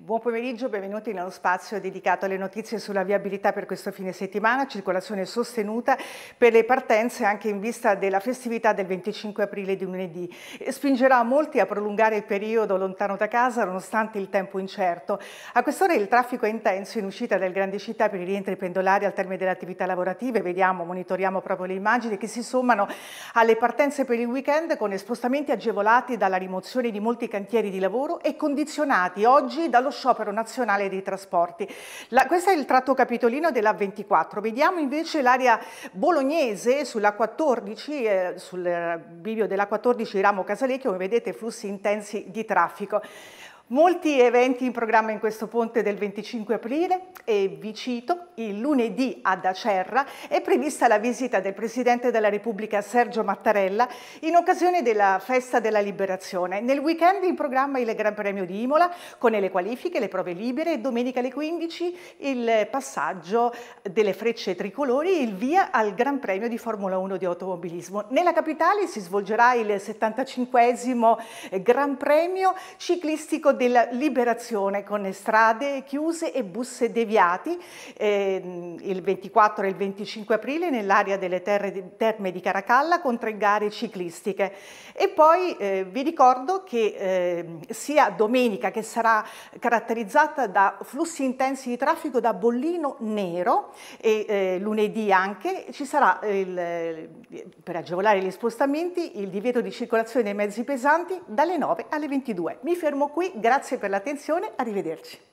Buon pomeriggio, benvenuti nello spazio dedicato alle notizie sulla viabilità per questo fine settimana, circolazione sostenuta per le partenze anche in vista della festività del 25 aprile di lunedì. Spingerà molti a prolungare il periodo lontano da casa nonostante il tempo incerto. A quest'ora il traffico è intenso in uscita dalle grandi città per i rientri pendolari al termine delle attività lavorative, vediamo, monitoriamo proprio le immagini che si sommano alle partenze per il weekend con spostamenti agevolati dalla rimozione di molti cantieri di lavoro e condizionati oggi dal dallo sciopero nazionale dei trasporti. La, questo è il tratto capitolino della 24. Vediamo invece l'area bolognese sulla 14, eh, sul bivio della 14 Ramo Casalecchio, come vedete flussi intensi di traffico. Molti eventi in programma in questo ponte del 25 aprile e vi cito il lunedì ad Acerra è prevista la visita del Presidente della Repubblica Sergio Mattarella in occasione della Festa della Liberazione. Nel weekend in programma il Gran Premio di Imola con le qualifiche, le prove libere e domenica alle 15 il passaggio delle frecce tricolori e il via al Gran Premio di Formula 1 di automobilismo. Nella capitale si svolgerà il 75 Gran Premio ciclistico della Liberazione con strade chiuse e bus deviati. Eh, Ehm, il 24 e il 25 aprile nell'area delle terre, Terme di Caracalla con tre gare ciclistiche. E poi eh, vi ricordo che eh, sia domenica che sarà caratterizzata da flussi intensi di traffico da bollino nero e eh, lunedì anche ci sarà il, eh, per agevolare gli spostamenti il divieto di circolazione dei mezzi pesanti dalle 9 alle 22. Mi fermo qui, grazie per l'attenzione, arrivederci.